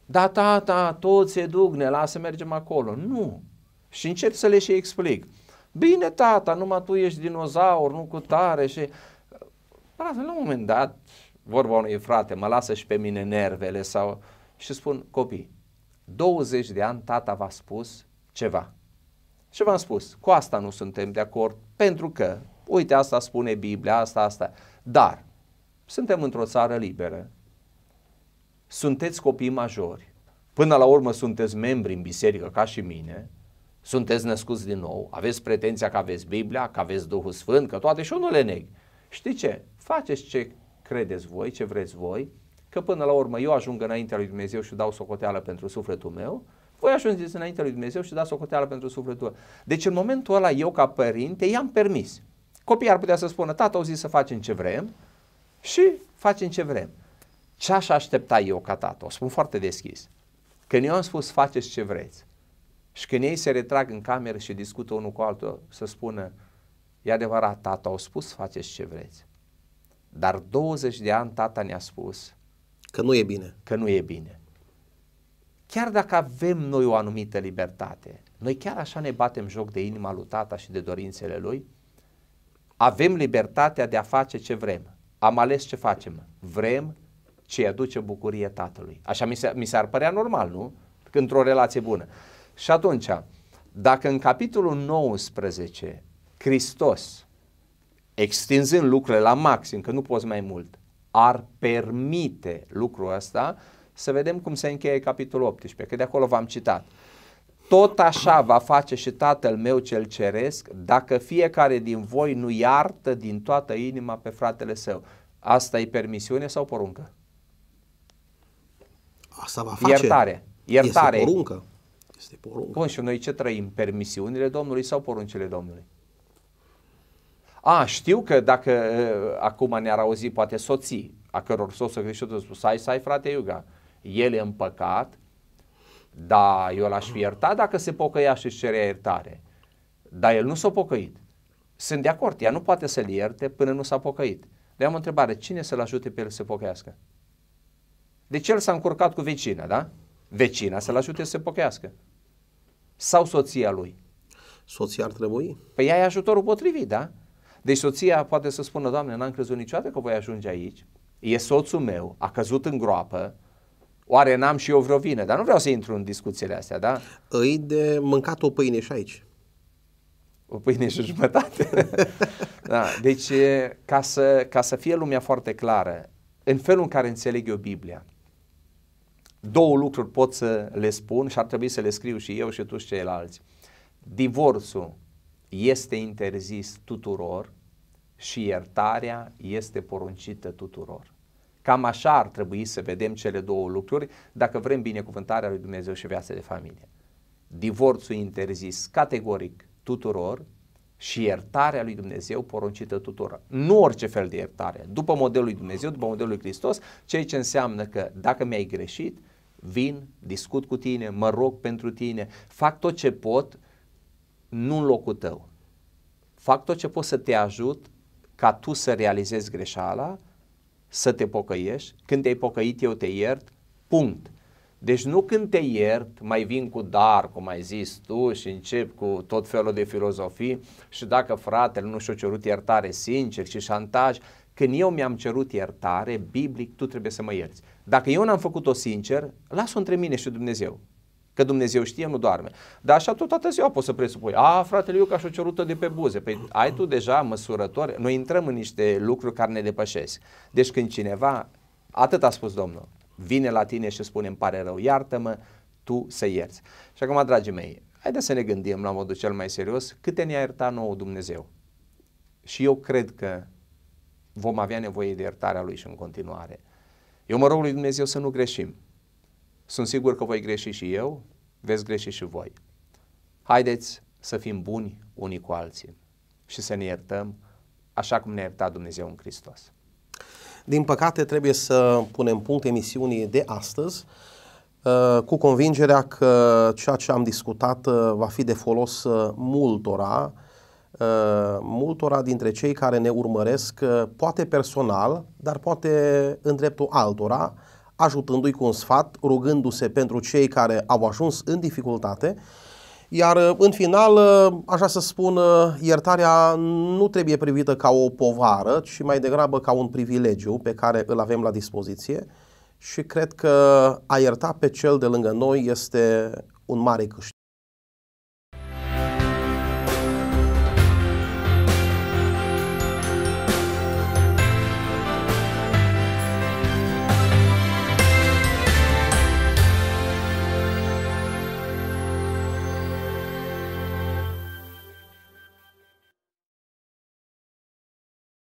Da, tata, toți se duc, ne lasă să mergem acolo. Nu. Și încerc să le și explic. Bine tata, numai tu ești dinozaur, nu cu tare și... Frate, la un moment dat, vorba unui frate, mă lasă și pe mine nervele sau... Și spun, copii, 20 de ani tata v-a spus ceva. Și v-am spus, cu asta nu suntem de acord, pentru că, uite, asta spune Biblia, asta, asta. Dar, suntem într-o țară liberă, sunteți copii majori, până la urmă sunteți membri în biserică ca și mine, sunteți născuți din nou, aveți pretenția că aveți Biblia, că aveți Duhul Sfânt, că toate și eu nu le neg. Știți ce? Faceți ce credeți voi, ce vreți voi, că până la urmă eu ajung înaintea lui Dumnezeu și dau socoteală pentru sufletul meu, voi ajungeți înaintea lui Dumnezeu și dați socoteală pentru sufletul meu. Deci în momentul ăla eu ca părinte i-am permis. Copiii ar putea să spună, tată au zis să facem ce vrem și facem ce vrem. Ce aș aștepta eu ca tată? O spun foarte deschis. Când eu am spus faceți ce vreți, și când ei se retrag în cameră și discută unul cu altul, să spună, e adevărat, tata, au spus, faceți ce vreți. Dar 20 de ani tata ne-a spus că nu e bine. Că nu e bine. Chiar dacă avem noi o anumită libertate, noi chiar așa ne batem joc de inima lui tata și de dorințele lui, avem libertatea de a face ce vrem. Am ales ce facem. Vrem ce aduce bucurie tatălui. Așa mi, se, mi s-ar părea normal, nu? Într-o relație bună. Și atunci, dacă în capitolul 19 Hristos, extinzând lucrurile la maxim, că nu poți mai mult, ar permite lucrul ăsta, să vedem cum se încheie capitolul 18, că de acolo v-am citat. Tot așa va face și Tatăl meu cel ceresc, dacă fiecare din voi nu iartă din toată inima pe fratele său. Asta e permisiune sau poruncă? Asta va face. Iertare. Iertare. Este poruncă. Este poruncă. Bun, și noi ce trăim? Permisiunile Domnului sau poruncile Domnului? A, știu că dacă eh, acum ne-ar auzi poate soții, a căror să Hristos a spus, ai, ai frate Iuga, el e în păcat, da, eu l-aș fi iertat dacă se pocăia și cerea iertare. Dar el nu s-a pocăit. Sunt de acord, ea nu poate să-l ierte până nu s-a pocăit. Dar am o întrebare, cine să-l ajute pe el să se pocăiască? Deci el s-a încurcat cu vecina, da? Vecina să-l ajute să se pocăiască sau soția lui? Soția ar trebui. Păi ea e ajutorul potrivit, da? Deci soția poate să spună, Doamne, n-am crezut niciodată că voi ajunge aici, e soțul meu, a căzut în groapă, oare n-am și eu vreo vină? Dar nu vreau să intru în discuțiile astea, da? Îi de mâncat o pâine și aici. O pâine și jumătate. da, deci, ca să, ca să fie lumea foarte clară, în felul în care înțeleg eu Biblia, două lucruri pot să le spun și ar trebui să le scriu și eu și toți ceilalți. Divorțul este interzis tuturor și iertarea este poruncită tuturor. Cam așa ar trebui să vedem cele două lucruri dacă vrem binecuvântarea lui Dumnezeu și viața de familie. Divorțul interzis categoric tuturor și iertarea lui Dumnezeu poruncită tuturor. Nu orice fel de iertare, după modelul lui Dumnezeu, după modelul lui Hristos, ceea ce înseamnă că dacă mi-ai greșit, vin, discut cu tine, mă rog pentru tine, fac tot ce pot, nu în locul tău. Fac tot ce pot să te ajut ca tu să realizezi greșeala, să te pocăiești, când te-ai pocăit eu te iert, punct. Deci nu când te iert, mai vin cu dar, cum ai zis tu și încep cu tot felul de filozofii și dacă fratele nu și-a cerut iertare sincer și șantaj, când eu mi-am cerut iertare, biblic, tu trebuie să mă ierți. Dacă eu n-am făcut-o sincer, las-o între mine și Dumnezeu. Că Dumnezeu știe, nu doarme. Dar așa tot toată ziua poți să presupui. A, fratele ca și-o cerută de pe buze. Păi ai tu deja măsurători. Noi intrăm în niște lucruri care ne depășesc. Deci când cineva, atât a spus Domnul, vine la tine și spune îmi pare rău, iartă-mă, tu să ierți. Și acum, dragii mei, haideți să ne gândim la modul cel mai serios câte ne-a iertat nouă Dumnezeu. Și eu cred că vom avea nevoie de iertarea Lui și în continuare. Eu mă rog lui Dumnezeu să nu greșim. Sunt sigur că voi greși și eu, veți greși și voi. Haideți să fim buni unii cu alții și să ne iertăm așa cum ne-a iertat Dumnezeu în Hristos. Din păcate trebuie să punem punct emisiunii de astăzi uh, cu convingerea că ceea ce am discutat uh, va fi de folos uh, multora Uh, multora dintre cei care ne urmăresc, uh, poate personal, dar poate în dreptul altora, ajutându-i cu un sfat, rugându-se pentru cei care au ajuns în dificultate. Iar uh, în final, așa să spun, iertarea nu trebuie privită ca o povară, ci mai degrabă ca un privilegiu pe care îl avem la dispoziție și cred că a ierta pe cel de lângă noi este un mare câștig.